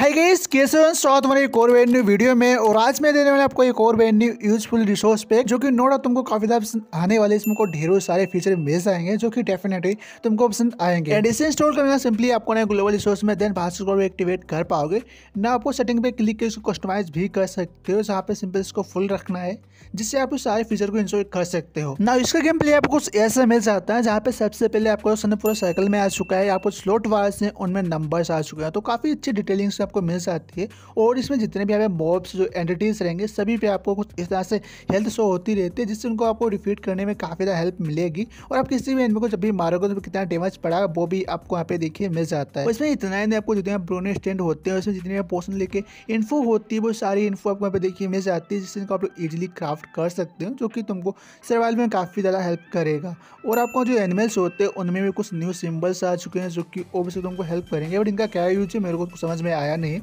है गाइस कैसे हो स्वागत एक और न्यू वीडियो में और आज मैं देने वाला आपको एक और न्यू यूजफुल रिसोर्स पे जो कि नो डाउट तुमको काफी ज्यादा पसंद आने वाले इसमें को ढेरों सारे फीचर मिल जाएंगे जो कि डेफिनेटली तुमको पसंद आएंगे इसे इंस्टॉल करने सिंपली आपको ना ग्लोबल रिसोर्स में देन फास्ट को एक्टिवेट कर पाओगे ना आपको सेटिंग पे क्लिक कर इसको कस्टमाइज भी कर सकते हो जहाँ पे सिंपल इसको फुल रखना है जिससे आप उस सारे फीचर को इंजॉय कर सकते हो ना इसका गेम प्ले आपको ऐसा मिल जाता है जहाँ पे सबसे पहले आपको पूरा सर्कल में आ चुका है आपको स्लोट वार्स हैं उनमें नंबर्स आ चुके हैं तो काफी अच्छी डिटेलिंग्स आपको मिल जाती है और इसमें जितने भी यहाँ मॉब्स जो एंटिटीज़ रहेंगे सभी पे आपको कुछ इस तरह से हेल्थ शो होती रहती है जिससे उनको आपको डिफीट करने में काफ़ी ज़्यादा हेल्प मिलेगी और आप किसी भी एनमी को जब भी मारोगे तो कितना डैमेज पड़ा वो भी आपको यहाँ पे देखिए मिल जाता है इसमें इतना ही आपको जितने ब्रोन स्टैंड होते हैं उसमें जितने पोषण लेके इन्फो होती है वो सारी इन्फो आपको यहाँ पे देखिए मिल जाती है जिससे इनको आप लोग ईजिली क्राफ्ट कर सकते हो जो कि तुमको सर्वाइवल में काफ़ी ज़्यादा हेल्प करेगा और आपको जो एनिमल्स होते हैं उनमें भी कुछ न्यू सिम्बल्स आ चुके हैं जो कि ओबियसली तुमको हेल्प करेंगे बट इनका क्या यूज है मेरे को समझ में आया नहीं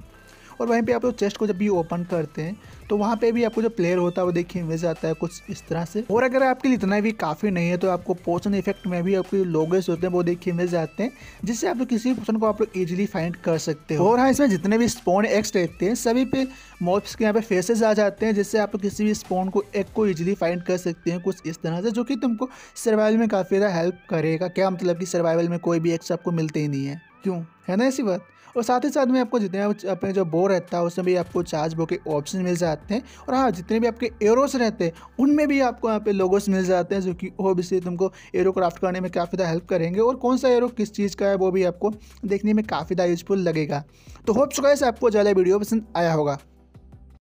और वहीं पे आप लोग चेस्ट को जब भी ओपन करते हैं तो वहाँ पे भी आपको जो प्लेयर होता है वो देखिए मिल जाता है कुछ इस तरह से और अगर आपके लिए इतना भी काफ़ी नहीं है तो आपको पोषण इफेक्ट में भी आपके लोगेस होते हैं वो देखिए मिल जाते हैं जिससे आप लोग किसी पोषण को आप लोग ईजिली फाइंड कर सकते हो और हाँ इसमें जितने भी स्पोन एक्स रहते हैं सभी पे मॉप्स के यहाँ पे फेसेस आ जाते हैं जिससे आप किसी भी स्पोन को एक को ईजिली फाइंड कर सकते हैं कुछ इस तरह से जो कि तुमको सर्वाइवल में काफ़ी ज़्यादा हेल्प करेगा क्या मतलब कि सर्वाइवल में कोई भी एक्स आपको मिलते ही नहीं है क्यों है ना ऐसी बात और साथ ही साथ में आपको जितने अपने जो बो रहता है उसमें भी आपको चार्ज बो के ऑप्शन मिल जाते जाते हैं और हाँ जितने भी आपके एरोस रहते हैं उनमें भी आपको यहाँ पे लोगोस मिल जाते हैं जो कि ओबियसली तुमको एरो क्राफ्ट करने में काफ़ी ज़्यादा हेल्प करेंगे और कौन सा एरो किस चीज़ का है वो भी आपको देखने में काफ़ी ज़्यादा यूजफुल लगेगा तो होप्स चुका आपको ज़्यादा वीडियो पसंद आया होगा